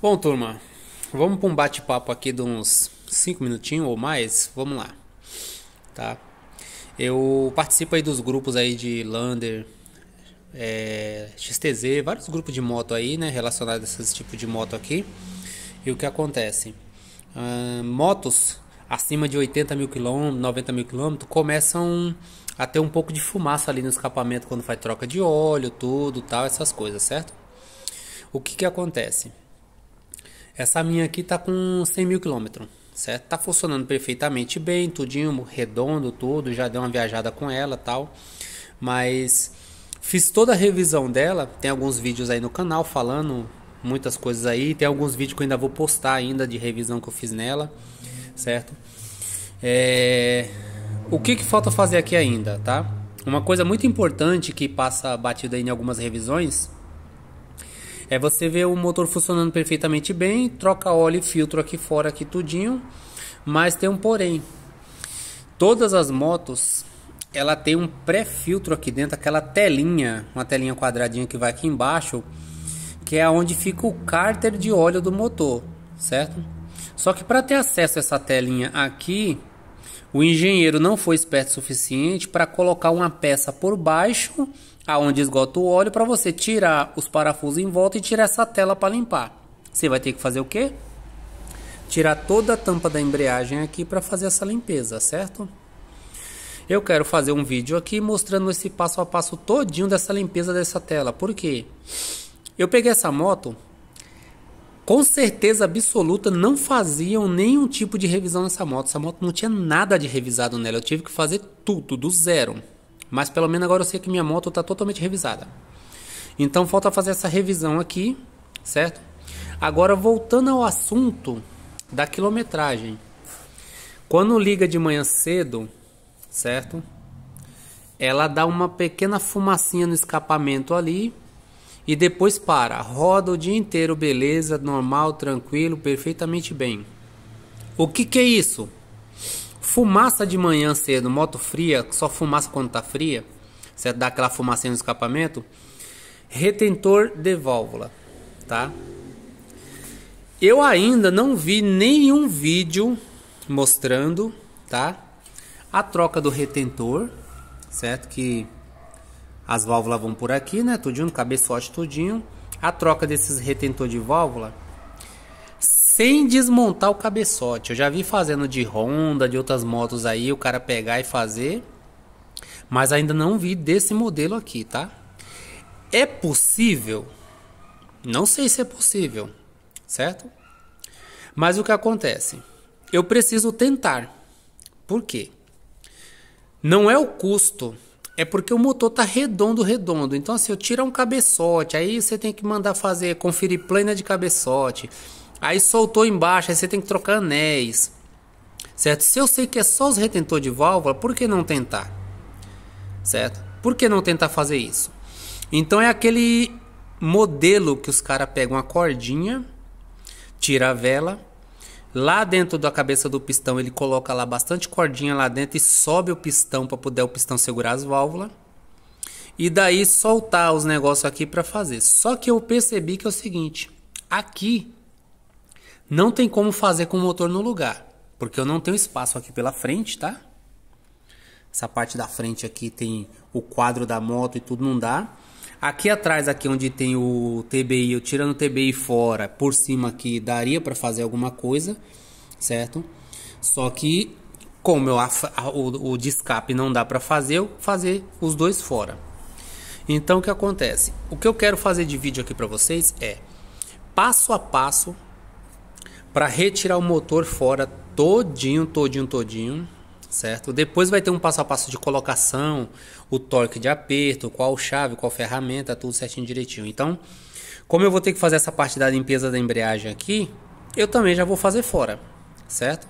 Bom, turma, vamos para um bate-papo aqui de uns 5 minutinhos ou mais. Vamos lá, tá? Eu participo aí dos grupos aí de Lander, é, XTZ, vários grupos de moto aí, né? Relacionados a esse tipo de moto aqui. E o que acontece? Uh, motos acima de 80 mil quilômetros, 90 mil quilômetros, começam a ter um pouco de fumaça ali no escapamento quando faz troca de óleo, tudo, tal, essas coisas, certo? O que que acontece? Essa minha aqui tá com 100 mil quilômetros, certo? Tá funcionando perfeitamente bem, tudinho redondo, tudo. Já deu uma viajada com ela tal. Mas fiz toda a revisão dela. Tem alguns vídeos aí no canal falando muitas coisas aí. Tem alguns vídeos que eu ainda vou postar ainda de revisão que eu fiz nela, certo? É... O que, que falta fazer aqui ainda, tá? Uma coisa muito importante que passa batida em algumas revisões é, você ver o motor funcionando perfeitamente bem, troca óleo e filtro aqui fora, aqui tudinho. Mas tem um porém. Todas as motos, ela tem um pré-filtro aqui dentro, aquela telinha, uma telinha quadradinha que vai aqui embaixo, que é onde fica o cárter de óleo do motor, certo? Só que para ter acesso a essa telinha aqui, o engenheiro não foi esperto o suficiente para colocar uma peça por baixo aonde esgota o óleo para você tirar os parafusos em volta e tirar essa tela para limpar. Você vai ter que fazer o quê? Tirar toda a tampa da embreagem aqui para fazer essa limpeza, certo? Eu quero fazer um vídeo aqui mostrando esse passo a passo todinho dessa limpeza dessa tela. Por quê? Eu peguei essa moto, com certeza absoluta não faziam nenhum tipo de revisão nessa moto. Essa moto não tinha nada de revisado nela. Eu tive que fazer tudo do zero. Mas pelo menos agora eu sei que minha moto está totalmente revisada. Então falta fazer essa revisão aqui, certo? Agora voltando ao assunto da quilometragem. Quando liga de manhã cedo, certo? Ela dá uma pequena fumacinha no escapamento ali e depois para. Roda o dia inteiro, beleza, normal, tranquilo, perfeitamente bem. O que, que é isso? Fumaça de manhã cedo, moto fria, só fumaça quando tá fria, você dá aquela fumacinha no escapamento. Retentor de válvula, tá? Eu ainda não vi nenhum vídeo mostrando, tá? A troca do retentor, certo? Que as válvulas vão por aqui, né? Tudinho, cabeçote, tudinho. A troca desses retentor de válvula sem desmontar o cabeçote. Eu já vi fazendo de Honda, de outras motos aí, o cara pegar e fazer, mas ainda não vi desse modelo aqui, tá? É possível? Não sei se é possível, certo? Mas o que acontece? Eu preciso tentar. Por quê? Não é o custo, é porque o motor tá redondo, redondo. Então, se assim, eu tirar um cabeçote, aí você tem que mandar fazer, conferir plena de cabeçote Aí soltou embaixo, aí você tem que trocar anéis. Certo? Se eu sei que é só os retentores de válvula, por que não tentar? Certo? Por que não tentar fazer isso? Então é aquele modelo que os caras pegam uma cordinha, tira a vela, lá dentro da cabeça do pistão ele coloca lá bastante cordinha lá dentro e sobe o pistão para poder o pistão segurar as válvulas. E daí soltar os negócios aqui para fazer. Só que eu percebi que é o seguinte, aqui não tem como fazer com o motor no lugar, porque eu não tenho espaço aqui pela frente, tá? Essa parte da frente aqui tem o quadro da moto e tudo não dá. Aqui atrás, aqui onde tem o TBI, eu tirando o TBI fora, por cima aqui daria para fazer alguma coisa, certo? Só que como eu, a, o, o de escape não dá para fazer, eu fazer os dois fora. Então o que acontece? O que eu quero fazer de vídeo aqui para vocês é passo a passo para retirar o motor fora todinho, todinho, todinho, certo? Depois vai ter um passo a passo de colocação, o torque de aperto, qual chave, qual ferramenta, tudo certinho direitinho. Então, como eu vou ter que fazer essa parte da limpeza da embreagem aqui, eu também já vou fazer fora, certo?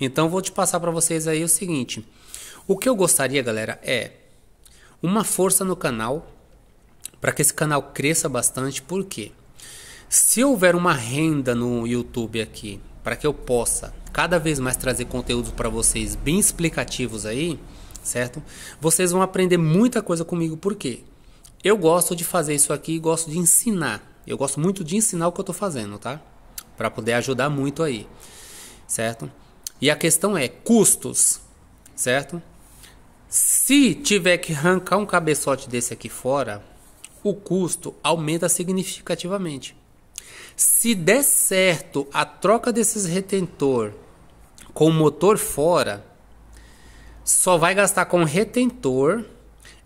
Então, vou te passar para vocês aí o seguinte. O que eu gostaria, galera, é uma força no canal para que esse canal cresça bastante, por quê? Se houver uma renda no YouTube aqui, para que eu possa cada vez mais trazer conteúdos para vocês bem explicativos aí, certo? Vocês vão aprender muita coisa comigo, por quê? Eu gosto de fazer isso aqui, e gosto de ensinar. Eu gosto muito de ensinar o que eu estou fazendo, tá? Para poder ajudar muito aí, certo? E a questão é custos, certo? Se tiver que arrancar um cabeçote desse aqui fora, o custo aumenta significativamente. Se der certo a troca desses retentor com o motor fora, só vai gastar com retentor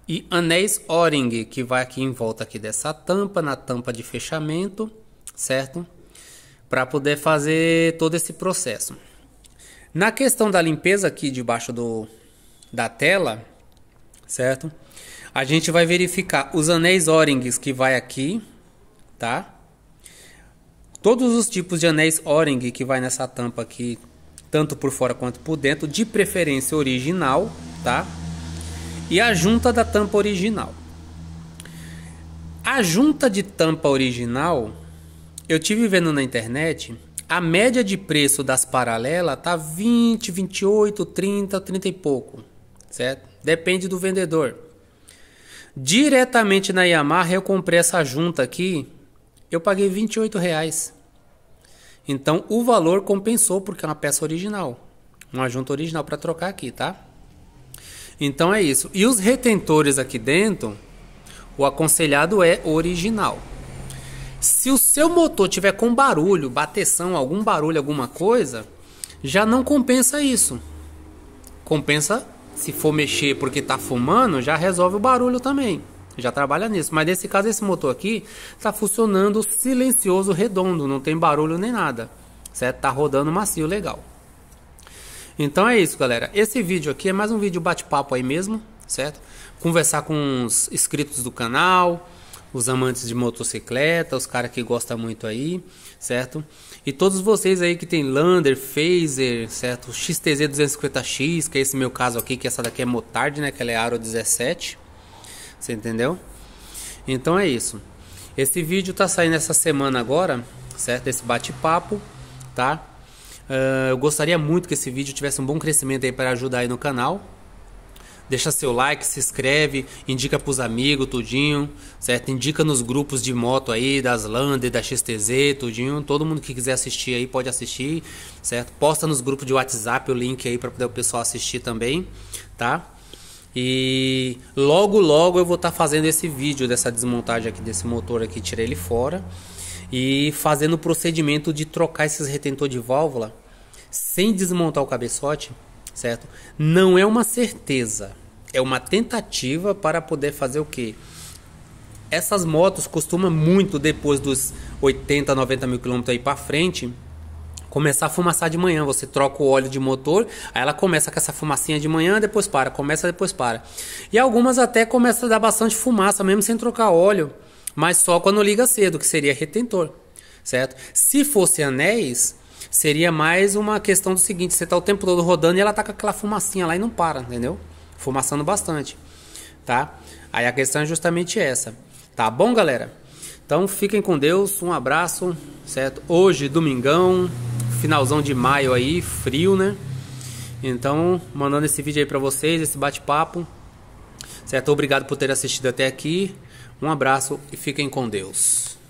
e anéis O-ring, que vai aqui em volta aqui dessa tampa, na tampa de fechamento, certo? Para poder fazer todo esse processo. Na questão da limpeza aqui debaixo do, da tela, certo? A gente vai verificar os anéis O-rings que vai aqui, tá? todos os tipos de anéis O-ring que vai nessa tampa aqui, tanto por fora quanto por dentro, de preferência original, tá? E a junta da tampa original. A junta de tampa original, eu tive vendo na internet, a média de preço das paralelas tá 20, 28, 30, 30 e pouco, certo? Depende do vendedor. Diretamente na Yamaha eu comprei essa junta aqui, eu paguei 28 reais. Então o valor compensou porque é uma peça original, uma junta original para trocar aqui, tá? Então é isso. E os retentores aqui dentro, o aconselhado é original. Se o seu motor tiver com barulho, bateção, algum barulho, alguma coisa, já não compensa isso. Compensa se for mexer porque está fumando, já resolve o barulho também já trabalha nisso. Mas nesse caso, esse motor aqui está funcionando silencioso, redondo, não tem barulho nem nada, certo? Tá rodando macio, legal. Então é isso, galera. Esse vídeo aqui é mais um vídeo bate-papo aí mesmo, certo? Conversar com os inscritos do canal, os amantes de motocicleta, os caras que gostam muito aí, certo? E todos vocês aí que tem Lander, Phaser, certo? XTZ 250X, que é esse meu caso aqui, que essa daqui é Motard, né? Que ela é Aro 17, você entendeu? Então é isso. Esse vídeo tá saindo essa semana agora, certo? Esse bate-papo, tá? Uh, eu gostaria muito que esse vídeo tivesse um bom crescimento aí para ajudar aí no canal. Deixa seu like, se inscreve, indica pros amigos, tudinho, certo? Indica nos grupos de moto aí, das Lander, da XTZ, tudinho. Todo mundo que quiser assistir aí pode assistir, certo? Posta nos grupos de WhatsApp o link aí para poder o pessoal assistir também, tá? E logo logo eu vou estar tá fazendo esse vídeo dessa desmontagem aqui desse motor aqui, tirei ele fora e fazendo o procedimento de trocar esses retentor de válvula sem desmontar o cabeçote, certo? Não é uma certeza, é uma tentativa para poder fazer o que? Essas motos costumam muito depois dos 80, 90 mil quilômetros aí para frente começar a fumaçar de manhã. Você troca o óleo de motor, aí ela começa com essa fumacinha de manhã, depois para, começa, depois para. E algumas até começa a dar bastante fumaça, mesmo sem trocar óleo, mas só quando liga cedo, que seria retentor, certo? Se fosse anéis, seria mais uma questão do seguinte: você está o tempo todo rodando e ela está com aquela fumacinha lá e não para, entendeu? Fumaçando bastante, tá? Aí a questão é justamente essa, tá bom, galera? Então fiquem com Deus, um abraço, certo? Hoje, domingão finalzão de maio aí, frio, né? Então, mandando esse vídeo aí pra vocês, esse bate-papo. Certo? Obrigado por ter assistido até aqui. Um abraço e fiquem com Deus.